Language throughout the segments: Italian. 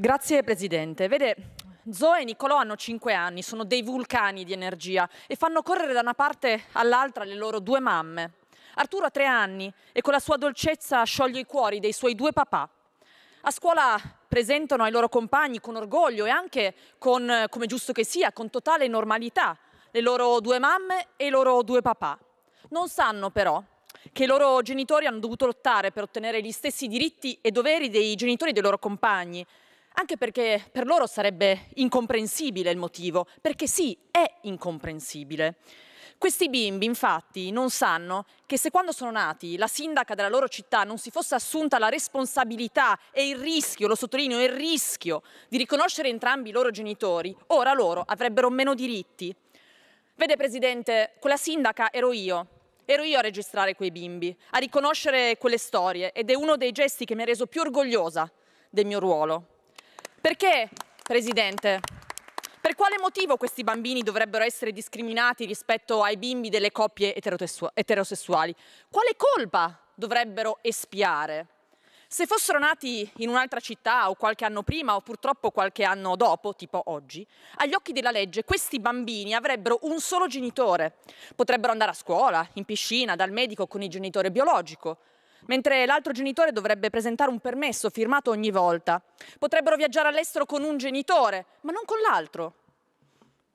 Grazie Presidente. Vede, Zoe e Niccolò hanno 5 anni, sono dei vulcani di energia e fanno correre da una parte all'altra le loro due mamme. Arturo ha 3 anni e con la sua dolcezza scioglie i cuori dei suoi due papà. A scuola presentano ai loro compagni con orgoglio e anche con, come giusto che sia, con totale normalità le loro due mamme e i loro due papà. Non sanno però che i loro genitori hanno dovuto lottare per ottenere gli stessi diritti e doveri dei genitori dei loro compagni anche perché per loro sarebbe incomprensibile il motivo, perché sì, è incomprensibile. Questi bimbi infatti non sanno che se quando sono nati la sindaca della loro città non si fosse assunta la responsabilità e il rischio, lo sottolineo, il rischio di riconoscere entrambi i loro genitori, ora loro avrebbero meno diritti. Vede Presidente, quella sindaca ero io. Ero io a registrare quei bimbi, a riconoscere quelle storie ed è uno dei gesti che mi ha reso più orgogliosa del mio ruolo. Perché, Presidente? Per quale motivo questi bambini dovrebbero essere discriminati rispetto ai bimbi delle coppie eterosessuali? Quale colpa dovrebbero espiare? Se fossero nati in un'altra città o qualche anno prima o purtroppo qualche anno dopo, tipo oggi, agli occhi della legge questi bambini avrebbero un solo genitore. Potrebbero andare a scuola, in piscina, dal medico con il genitore biologico mentre l'altro genitore dovrebbe presentare un permesso firmato ogni volta. Potrebbero viaggiare all'estero con un genitore, ma non con l'altro.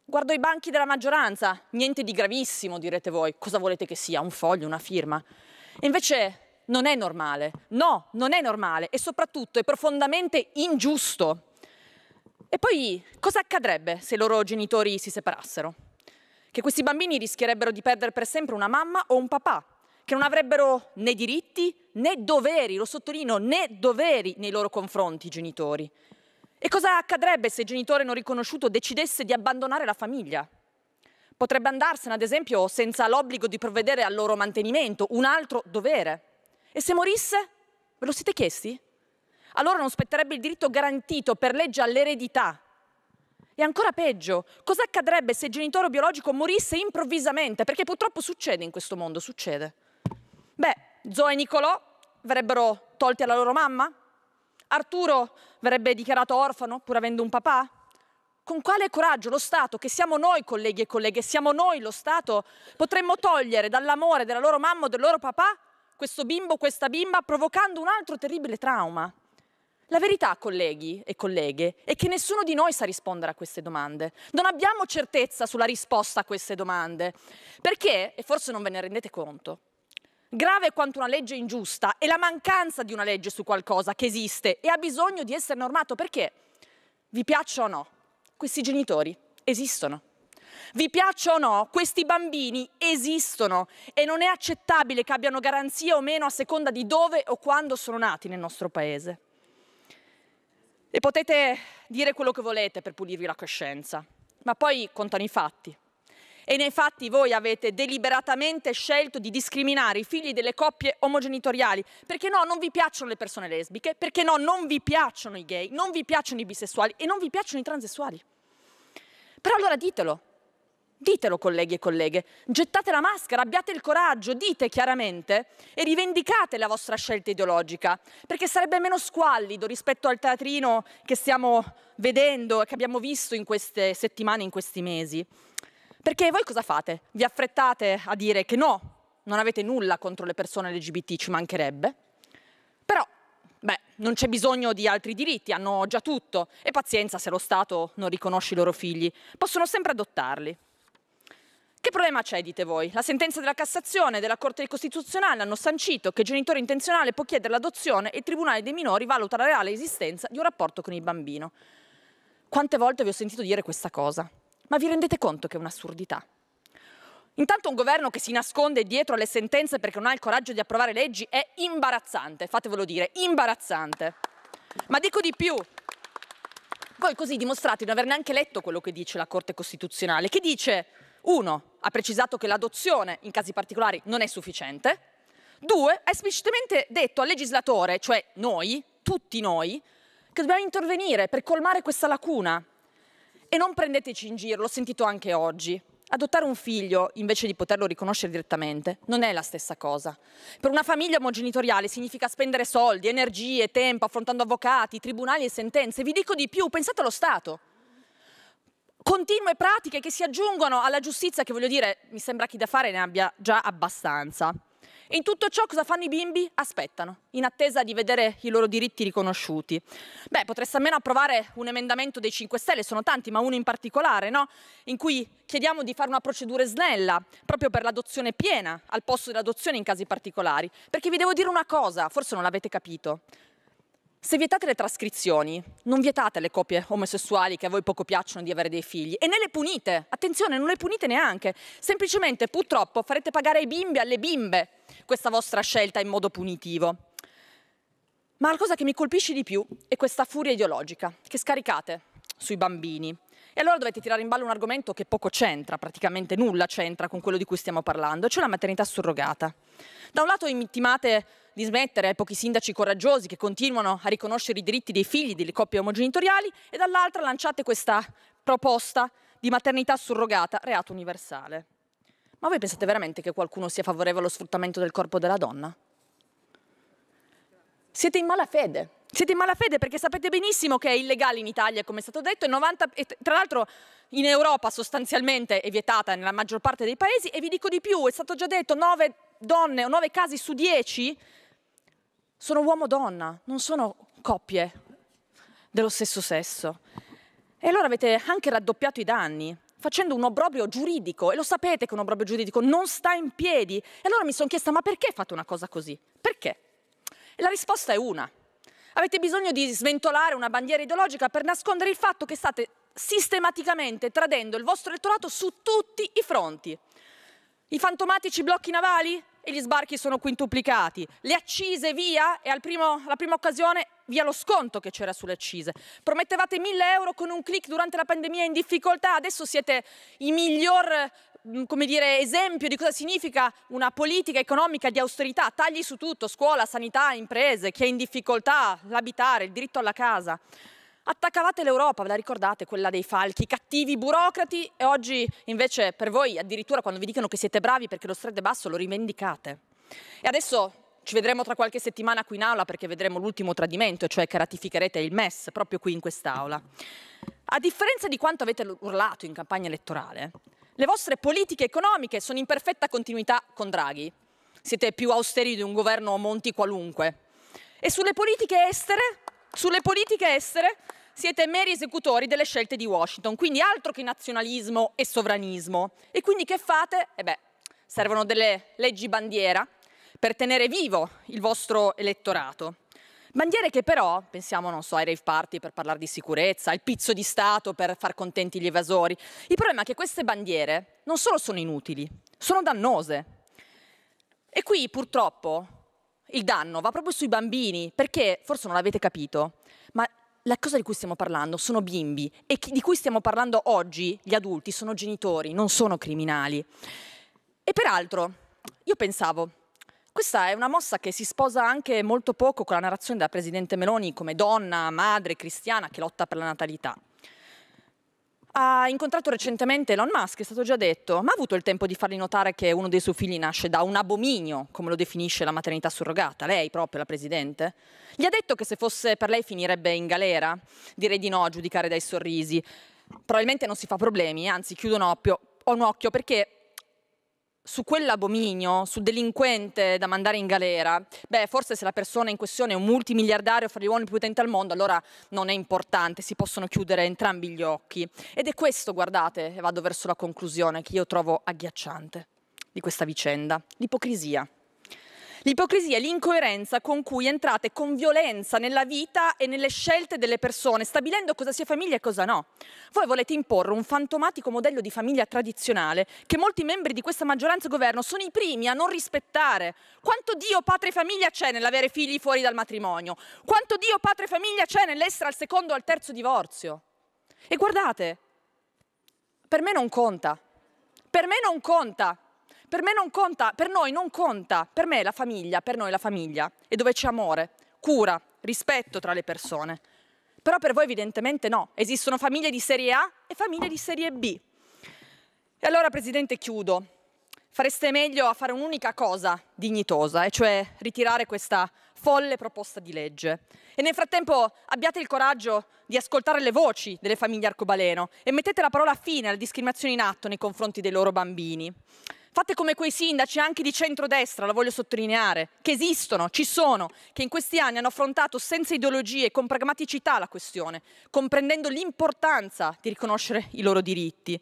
Guardo i banchi della maggioranza, niente di gravissimo, direte voi. Cosa volete che sia? Un foglio, una firma? E invece non è normale. No, non è normale e soprattutto è profondamente ingiusto. E poi cosa accadrebbe se i loro genitori si separassero? Che questi bambini rischierebbero di perdere per sempre una mamma o un papà, che non avrebbero né diritti né doveri, lo sottolineo, né doveri nei loro confronti i genitori. E cosa accadrebbe se il genitore non riconosciuto decidesse di abbandonare la famiglia? Potrebbe andarsene, ad esempio, senza l'obbligo di provvedere al loro mantenimento, un altro dovere. E se morisse? Ve lo siete chiesti? Allora non spetterebbe il diritto garantito per legge all'eredità. E ancora peggio, cosa accadrebbe se il genitore biologico morisse improvvisamente? Perché purtroppo succede in questo mondo, succede. Beh, Zoe e Nicolò verrebbero tolti alla loro mamma? Arturo verrebbe dichiarato orfano pur avendo un papà? Con quale coraggio lo Stato, che siamo noi colleghi e colleghe, siamo noi lo Stato, potremmo togliere dall'amore della loro mamma o del loro papà questo bimbo, o questa bimba, provocando un altro terribile trauma? La verità, colleghi e colleghe, è che nessuno di noi sa rispondere a queste domande. Non abbiamo certezza sulla risposta a queste domande. Perché, e forse non ve ne rendete conto, grave quanto una legge ingiusta è la mancanza di una legge su qualcosa che esiste e ha bisogno di essere normato perché, vi piaccia o no, questi genitori esistono. Vi piaccia o no, questi bambini esistono e non è accettabile che abbiano garanzie o meno a seconda di dove o quando sono nati nel nostro paese. E potete dire quello che volete per pulirvi la coscienza, ma poi contano i fatti. E nei fatti voi avete deliberatamente scelto di discriminare i figli delle coppie omogenitoriali, perché no, non vi piacciono le persone lesbiche, perché no, non vi piacciono i gay, non vi piacciono i bisessuali e non vi piacciono i transessuali. Però allora ditelo, ditelo colleghi e colleghe, gettate la maschera, abbiate il coraggio, dite chiaramente e rivendicate la vostra scelta ideologica, perché sarebbe meno squallido rispetto al teatrino che stiamo vedendo e che abbiamo visto in queste settimane, in questi mesi. Perché voi cosa fate? Vi affrettate a dire che no, non avete nulla contro le persone LGBT, ci mancherebbe. Però, beh, non c'è bisogno di altri diritti, hanno già tutto. E pazienza se lo Stato non riconosce i loro figli. Possono sempre adottarli. Che problema c'è, dite voi? La sentenza della Cassazione e della Corte Costituzionale hanno sancito che il genitore intenzionale può chiedere l'adozione e il Tribunale dei minori valuta la reale esistenza di un rapporto con il bambino. Quante volte vi ho sentito dire questa cosa? Ma vi rendete conto che è un'assurdità? Intanto un governo che si nasconde dietro alle sentenze perché non ha il coraggio di approvare leggi è imbarazzante, fatevelo dire, imbarazzante. Ma dico di più. Voi così dimostrate di non aver neanche letto quello che dice la Corte Costituzionale, che dice, uno, ha precisato che l'adozione in casi particolari non è sufficiente, due, ha esplicitamente detto al legislatore, cioè noi, tutti noi, che dobbiamo intervenire per colmare questa lacuna, e non prendeteci in giro, l'ho sentito anche oggi. Adottare un figlio, invece di poterlo riconoscere direttamente, non è la stessa cosa. Per una famiglia omogenitoriale significa spendere soldi, energie, tempo, affrontando avvocati, tribunali e sentenze. Vi dico di più, pensate allo Stato. Continue pratiche che si aggiungono alla giustizia che, voglio dire, mi sembra chi da fare ne abbia già abbastanza. E in tutto ciò cosa fanno i bimbi? Aspettano, in attesa di vedere i loro diritti riconosciuti. Beh, potreste almeno approvare un emendamento dei 5 Stelle, sono tanti, ma uno in particolare, no? In cui chiediamo di fare una procedura snella, proprio per l'adozione piena, al posto dell'adozione in casi particolari. Perché vi devo dire una cosa, forse non l'avete capito. Se vietate le trascrizioni, non vietate le coppie omosessuali che a voi poco piacciono di avere dei figli e ne le punite. Attenzione, non le punite neanche. Semplicemente, purtroppo, farete pagare ai bimbi e alle bimbe questa vostra scelta in modo punitivo. Ma la cosa che mi colpisce di più è questa furia ideologica che scaricate sui bambini. E allora dovete tirare in ballo un argomento che poco c'entra, praticamente nulla c'entra con quello di cui stiamo parlando, cioè la maternità surrogata. Da un lato intimate di smettere ai eh, pochi sindaci coraggiosi che continuano a riconoscere i diritti dei figli delle coppie omogenitoriali e dall'altra lanciate questa proposta di maternità surrogata, reato universale. Ma voi pensate veramente che qualcuno sia favorevole allo sfruttamento del corpo della donna? Siete in malafede. Siete in malafede perché sapete benissimo che è illegale in Italia, come è stato detto, 90, tra l'altro in Europa sostanzialmente è vietata nella maggior parte dei paesi e vi dico di più, è stato già detto 9 donne o 9 casi su 10 sono uomo-donna, non sono coppie dello stesso sesso. E allora avete anche raddoppiato i danni, facendo un obbrobrio giuridico, e lo sapete che un obbrobrio giuridico non sta in piedi. E allora mi sono chiesta, ma perché fate una cosa così? Perché? E la risposta è una. Avete bisogno di sventolare una bandiera ideologica per nascondere il fatto che state sistematicamente tradendo il vostro elettorato su tutti i fronti. I fantomatici blocchi navali? e gli sbarchi sono quintuplicati. Le accise via e primo, alla prima occasione via lo sconto che c'era sulle accise. Promettevate 1000 euro con un clic durante la pandemia in difficoltà, adesso siete i miglior mm, come dire, esempio di cosa significa una politica economica di austerità, tagli su tutto, scuola, sanità, imprese, chi è in difficoltà, l'abitare, il diritto alla casa. Attaccavate l'Europa, ve la ricordate, quella dei falchi, cattivi burocrati e oggi invece per voi addirittura quando vi dicono che siete bravi perché lo strade basso lo rivendicate. E adesso ci vedremo tra qualche settimana qui in aula perché vedremo l'ultimo tradimento, cioè che ratificherete il MES proprio qui in quest'aula. A differenza di quanto avete urlato in campagna elettorale, le vostre politiche economiche sono in perfetta continuità con Draghi. Siete più austeri di un governo Monti qualunque. E sulle politiche estere sulle politiche estere siete meri esecutori delle scelte di Washington, quindi altro che nazionalismo e sovranismo. E quindi che fate? Eh beh, servono delle leggi bandiera per tenere vivo il vostro elettorato. Bandiere che però, pensiamo non so, ai rave party per parlare di sicurezza, al pizzo di Stato per far contenti gli evasori. Il problema è che queste bandiere non solo sono inutili, sono dannose. E qui purtroppo il danno va proprio sui bambini, perché forse non l'avete capito, ma la cosa di cui stiamo parlando sono bimbi e di cui stiamo parlando oggi gli adulti sono genitori, non sono criminali. E peraltro, io pensavo, questa è una mossa che si sposa anche molto poco con la narrazione della Presidente Meloni come donna, madre, cristiana che lotta per la natalità. Ha incontrato recentemente Elon Musk, è stato già detto, ma ha avuto il tempo di fargli notare che uno dei suoi figli nasce da un abominio, come lo definisce la maternità surrogata, lei proprio, la Presidente? Gli ha detto che se fosse per lei finirebbe in galera? Direi di no, a giudicare dai sorrisi. Probabilmente non si fa problemi, anzi chiudo un occhio, un occhio perché su quell'abominio, sul delinquente da mandare in galera, beh, forse se la persona in questione è un multimiliardario fra gli uomini più potenti al mondo, allora non è importante, si possono chiudere entrambi gli occhi. Ed è questo, guardate, e vado verso la conclusione, che io trovo agghiacciante di questa vicenda, l'ipocrisia. L'ipocrisia e l'incoerenza con cui entrate con violenza nella vita e nelle scelte delle persone, stabilendo cosa sia famiglia e cosa no. Voi volete imporre un fantomatico modello di famiglia tradizionale che molti membri di questa maggioranza e governo sono i primi a non rispettare. Quanto Dio, patria e famiglia c'è nell'avere figli fuori dal matrimonio? Quanto Dio, patria e famiglia c'è nell'essere al secondo o al terzo divorzio? E guardate, per me non conta. Per me non conta per me non conta, per noi non conta, per me la famiglia, per noi la famiglia è dove c'è amore, cura, rispetto tra le persone. Però per voi evidentemente no, esistono famiglie di serie A e famiglie di serie B. E allora Presidente chiudo, fareste meglio a fare un'unica cosa dignitosa, e cioè ritirare questa folle proposta di legge. E nel frattempo abbiate il coraggio di ascoltare le voci delle famiglie arcobaleno e mettete la parola fine alla discriminazione in atto nei confronti dei loro bambini. Fate come quei sindaci anche di centrodestra, lo voglio sottolineare, che esistono, ci sono, che in questi anni hanno affrontato senza ideologie e con pragmaticità la questione, comprendendo l'importanza di riconoscere i loro diritti.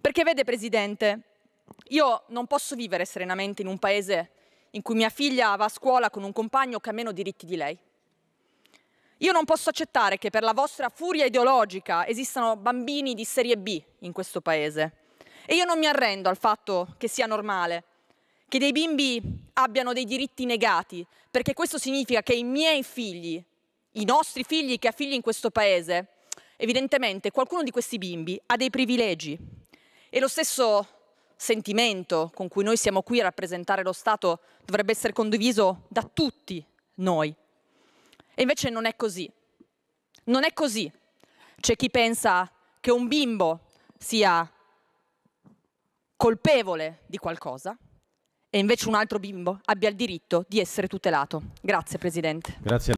Perché vede, Presidente, io non posso vivere serenamente in un paese in cui mia figlia va a scuola con un compagno che ha meno diritti di lei. Io non posso accettare che per la vostra furia ideologica esistano bambini di serie B in questo paese. E io non mi arrendo al fatto che sia normale, che dei bimbi abbiano dei diritti negati, perché questo significa che i miei figli, i nostri figli che ha figli in questo paese, evidentemente qualcuno di questi bimbi ha dei privilegi. E lo stesso sentimento con cui noi siamo qui a rappresentare lo Stato dovrebbe essere condiviso da tutti noi. E invece non è così. Non è così. C'è chi pensa che un bimbo sia colpevole di qualcosa e invece un altro bimbo abbia il diritto di essere tutelato. Grazie Presidente. Grazie.